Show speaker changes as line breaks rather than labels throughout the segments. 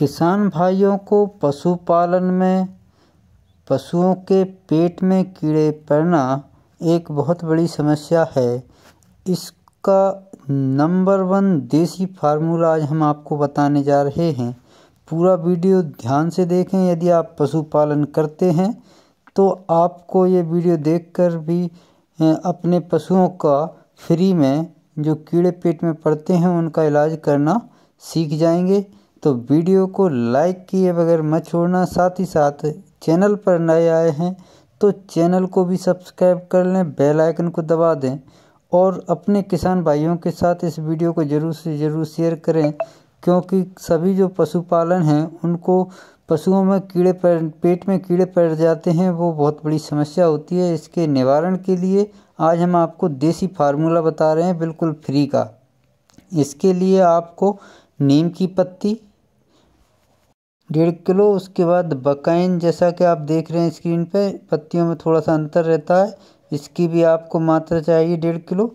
किसान भाइयों को पशुपालन में पशुओं के पेट में कीड़े पड़ना एक बहुत बड़ी समस्या है इसका नंबर वन देसी फार्मूला आज हम आपको बताने जा रहे हैं पूरा वीडियो ध्यान से देखें यदि आप पशुपालन करते हैं तो आपको ये वीडियो देखकर भी अपने पशुओं का फ्री में जो कीड़े पेट में पड़ते हैं उनका इलाज करना सीख जाएंगे तो वीडियो को लाइक किए बगैर मत छोड़ना साथ ही साथ चैनल पर नए आए हैं तो चैनल को भी सब्सक्राइब कर लें बेल आइकन को दबा दें और अपने किसान भाइयों के साथ इस वीडियो को ज़रूर से ज़रूर शेयर करें क्योंकि सभी जो पशुपालन हैं उनको पशुओं में कीड़े पर पेट में कीड़े पड़ जाते हैं वो बहुत बड़ी समस्या होती है इसके निवारण के लिए आज हम आपको देसी फार्मूला बता रहे हैं बिल्कुल फ्री का इसके लिए आपको नीम की पत्ती डेढ़ किलो उसके बाद बकाइन जैसा कि आप देख रहे हैं स्क्रीन पे पत्तियों में थोड़ा सा अंतर रहता है इसकी भी आपको मात्रा चाहिए डेढ़ किलो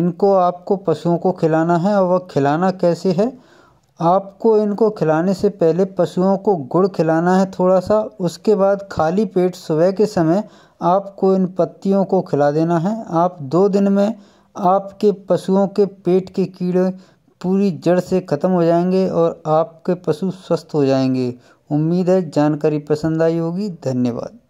इनको आपको पशुओं को खिलाना है और वह खिलाना कैसे है आपको इनको खिलाने से पहले पशुओं को गुड़ खिलाना है थोड़ा सा उसके बाद खाली पेट सुबह के समय आपको इन पत्तियों को खिला देना है आप दो दिन में आपके पशुओं के पेट के कीड़े पूरी जड़ से ख़त्म हो जाएंगे और आपके पशु स्वस्थ हो जाएंगे उम्मीद है जानकारी पसंद आई होगी धन्यवाद